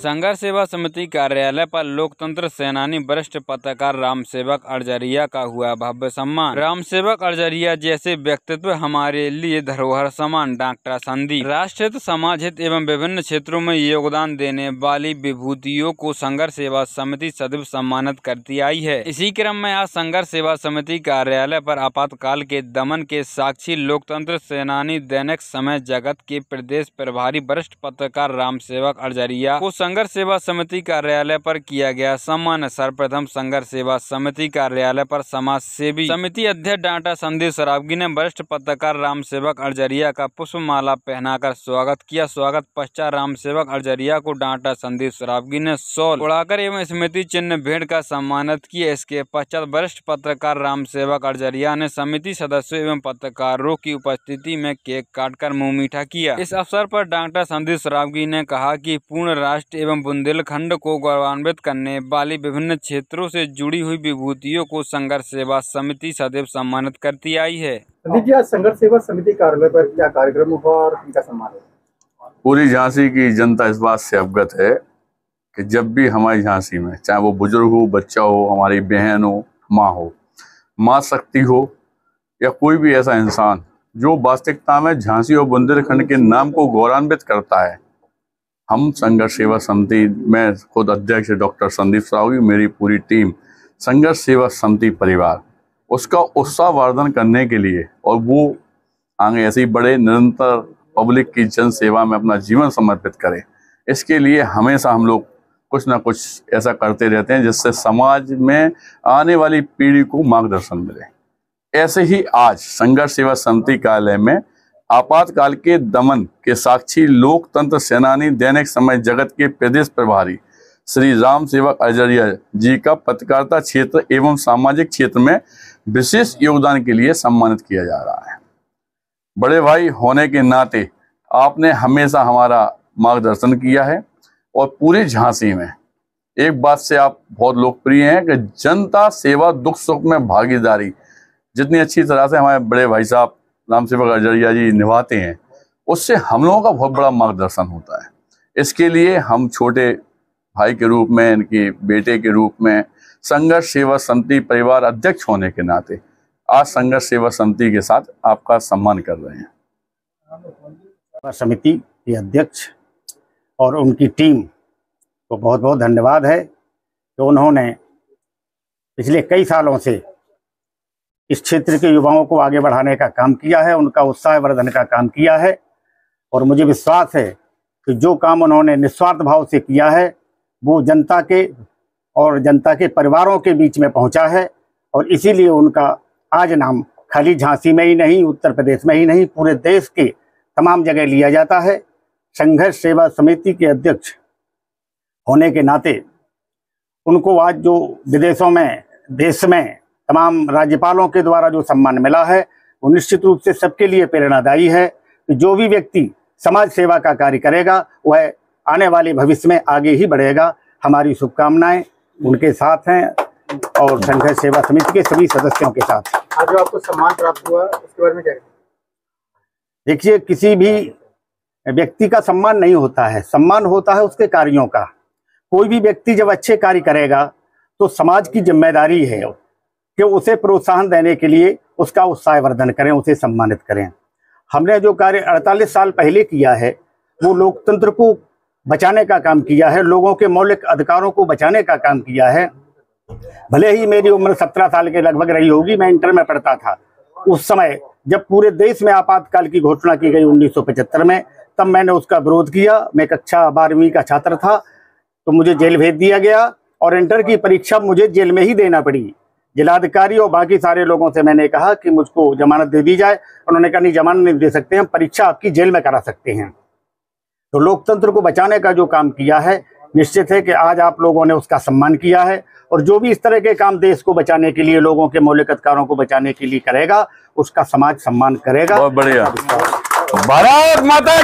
संघर्ष सेवा समिति कार्यालय पर लोकतंत्र सेनानी वरिष्ठ पत्रकार राम सेवक अर्जरिया का हुआ भव्य सम्मान राम सेवक अर्जरिया जैसे व्यक्तित्व हमारे लिए धरोहर समान डॉक्टर संदीप राष्ट्र हित समाज हित एवं विभिन्न क्षेत्रों में योगदान देने वाली विभूतियों को संघर्ष सेवा समिति सदैव सम्मानित करती आई है इसी क्रम में आज संघर्ष सेवा समिति कार्यालय पर आपातकाल के दमन के साक्षी लोकतंत्र सेनानी दैनिक समय जगत के प्रदेश प्रभारी वरिष्ठ पत्रकार राम सेवक अर्जरिया को संघर्ष सेवा समिति कार्यालय पर किया गया सम्मान सर्वप्रथम संघर्ष सेवा समिति कार्यालय पर समाज सेवी समिति अध्यक्ष डांटा संदीप सरावगी ने वरिष्ठ पत्रकार राम सेवक अर्जरिया का पुष्पमाला पहनाकर स्वागत किया स्वागत पश्चात राम सेवक अर्जरिया को डांटा संदीप सरावगी ने सोल उड़ाकर एवं स्मृति चिन्ह भेंट का सम्मानित किया इसके पश्चात वरिष्ठ पत्रकार राम सेवक अर्जरिया ने समिति सदस्यों एवं पत्रकारों की उपस्थिति में केक काटकर मुंह मीठा किया इस अवसर पर डॉक्टर संदीप सरावगी ने कहा कि पूर्ण राष्ट्र एवं बुंदेलखंड को गौरवान्वित करने वाली विभिन्न क्षेत्रों से जुड़ी हुई विभूतियों को संघर्ष सेवा समिति सदैव सम्मानित करती आई है संघर्ष सेवा समिति कार्यालय पर क्या कार्यक्रम हुआ और किनका सम्मान पूरी झांसी की जनता इस बात से अवगत है कि जब भी हमारी झांसी में चाहे वो बुजुर्ग हो बच्चा हो हमारी बहन हो माँ हो माँ शक्ति हो या कोई भी ऐसा इंसान जो वास्तविकता में झांसी और बुंदेलखंड के नाम को गौरवान्वित करता है हम संघर्ष सेवा समिति मैं खुद अध्यक्ष डॉक्टर संदीप साहू मेरी पूरी टीम संघर्ष सेवा समिति परिवार उसका उत्साहवर्धन करने के लिए और वो आगे ऐसे ही बड़े निरंतर पब्लिक की जन सेवा में अपना जीवन समर्पित करें इसके लिए हमेशा हम लोग कुछ ना कुछ ऐसा करते रहते हैं जिससे समाज में आने वाली पीढ़ी को मार्गदर्शन मिले ऐसे ही आज संघर्ष सेवा समिति कार्यालय में आपातकाल के दमन के साक्षी लोकतंत्र सेनानी दैनिक समय जगत के प्रदेश प्रभारी श्री राम सेवक अजरिया जी का पत्रकारिता क्षेत्र एवं सामाजिक क्षेत्र में विशेष योगदान के लिए सम्मानित किया जा रहा है बड़े भाई होने के नाते आपने हमेशा हमारा मार्गदर्शन किया है और पूरी झांसी में एक बात से आप बहुत लोकप्रिय हैं कि जनता सेवा दुख सुख में भागीदारी जितनी अच्छी तरह से हमारे बड़े भाई साहब राम सेवक आचार्य जी निभाते हैं उससे हम लोगों का बहुत बड़ा मार्गदर्शन होता है इसके लिए हम छोटे भाई के रूप में इनके बेटे के रूप में संघर्ष सेवा समिति परिवार अध्यक्ष होने के नाते आज संघर्ष सेवा समिति के साथ आपका सम्मान कर रहे हैं समिति के अध्यक्ष और उनकी टीम को बहुत बहुत धन्यवाद है कि तो उन्होंने पिछले कई सालों से इस क्षेत्र के युवाओं को आगे बढ़ाने का काम किया है उनका उत्साहवर्धन का काम किया है और मुझे विश्वास है कि जो काम उन्होंने निस्वार्थ भाव से किया है वो जनता के और जनता के परिवारों के बीच में पहुंचा है और इसीलिए उनका आज नाम खाली झांसी में ही नहीं उत्तर प्रदेश में ही नहीं पूरे देश के तमाम जगह लिया जाता है संघर्ष सेवा समिति के अध्यक्ष होने के नाते उनको आज जो विदेशों में देश में तमाम राज्यपालों के द्वारा जो सम्मान मिला है वो निश्चित रूप से सबके लिए प्रेरणादायी है कि जो भी व्यक्ति समाज सेवा का कार्य करेगा वह आने वाले भविष्य में आगे ही बढ़ेगा हमारी शुभकामनाएं उनके साथ हैं और संघ सेवा समिति के सभी सदस्यों के साथ आज आपको सम्मान प्राप्त हुआ उसके बारे में क्या देखिए किसी भी व्यक्ति का सम्मान नहीं होता है सम्मान होता है उसके कार्यों का कोई भी व्यक्ति जब अच्छे कार्य करेगा तो समाज की जिम्मेदारी है कि उसे प्रोत्साहन देने के लिए उसका उत्साहवर्धन करें उसे सम्मानित करें हमने जो कार्य 48 साल पहले किया है वो लोकतंत्र को बचाने का काम किया है लोगों के मौलिक अधिकारों को बचाने का काम किया है भले ही मेरी उम्र सत्रह साल के लगभग रही होगी मैं इंटर में पढ़ता था उस समय जब पूरे देश में आपातकाल की घोषणा की गई उन्नीस में तब मैंने उसका विरोध किया मैं कक्षा अच्छा बारहवीं का छात्र था तो मुझे जेल भेज दिया गया और इंटर की परीक्षा मुझे जेल में ही देना पड़ी जिलाधिकारी और बाकी सारे लोगों से मैंने कहा कि मुझको जमानत दे दी जाए उन्होंने कहा नहीं जमानत नहीं दे सकते हम परीक्षा आपकी जेल में करा सकते हैं तो लोकतंत्र को बचाने का जो काम किया है निश्चित है कि आज आप लोगों ने उसका सम्मान किया है और जो भी इस तरह के काम देश को बचाने के लिए लोगों के मौलिक अधिकारों को बचाने के लिए करेगा उसका समाज सम्मान करेगा बहुत बढ़िया भारत माता